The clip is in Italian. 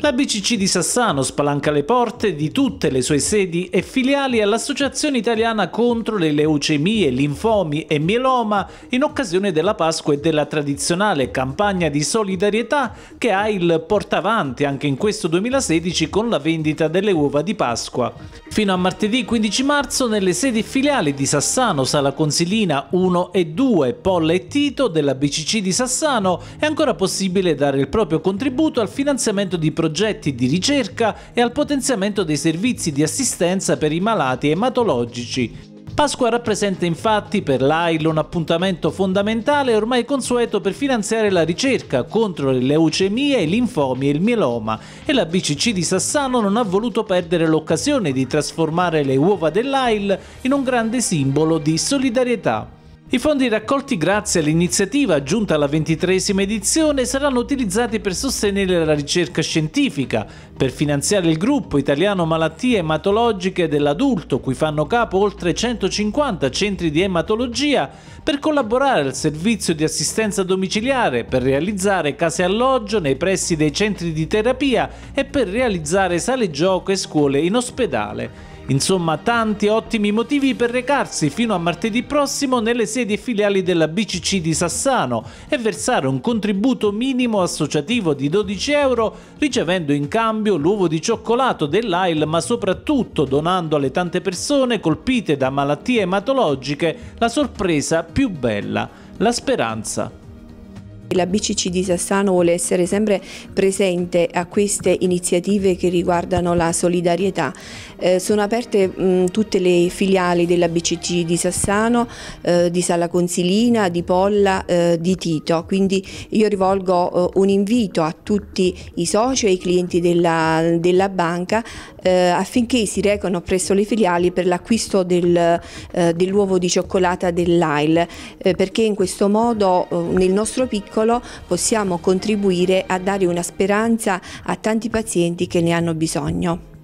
La BCC di Sassano spalanca le porte di tutte le sue sedi e filiali all'Associazione Italiana contro le leucemie, linfomi e mieloma in occasione della Pasqua e della tradizionale campagna di solidarietà che ha il portavanti anche in questo 2016 con la vendita delle uova di Pasqua. Fino a martedì 15 marzo nelle sedi filiali di Sassano, Sala Consilina 1 e 2, Polla e Tito della BCC di Sassano è ancora possibile dare il proprio contributo al finanziamento di progetti progetti di ricerca e al potenziamento dei servizi di assistenza per i malati ematologici. Pasqua rappresenta infatti per l'AIL un appuntamento fondamentale e ormai consueto per finanziare la ricerca contro le leucemie, i linfomi e il mieloma e la BCC di Sassano non ha voluto perdere l'occasione di trasformare le uova dell'AIL in un grande simbolo di solidarietà. I fondi raccolti grazie all'iniziativa giunta alla ventitresima edizione saranno utilizzati per sostenere la ricerca scientifica, per finanziare il gruppo italiano malattie ematologiche dell'adulto, cui fanno capo oltre 150 centri di ematologia, per collaborare al servizio di assistenza domiciliare, per realizzare case alloggio nei pressi dei centri di terapia e per realizzare sale gioco e scuole in ospedale. Insomma, tanti ottimi motivi per recarsi fino a martedì prossimo nelle sedi e filiali della BCC di Sassano e versare un contributo minimo associativo di 12 euro, ricevendo in cambio l'uovo di cioccolato dell'AIL, ma soprattutto donando alle tante persone colpite da malattie ematologiche la sorpresa più bella, la speranza. La BCC di Sassano vuole essere sempre presente a queste iniziative che riguardano la solidarietà. Eh, sono aperte mh, mm, tutte le filiali della BCC di Sassano, eh, di Sala Consilina, di Polla, eh, di Tito, quindi io rivolgo eh, un invito a tutti i soci e i clienti della, della banca eh, affinché si recano presso le filiali per l'acquisto del, eh, dell'uovo di cioccolata dell'AIL, perché in questo modo nel nostro piccolo piccolo possiamo contribuire a dare una speranza a tanti pazienti che ne hanno bisogno.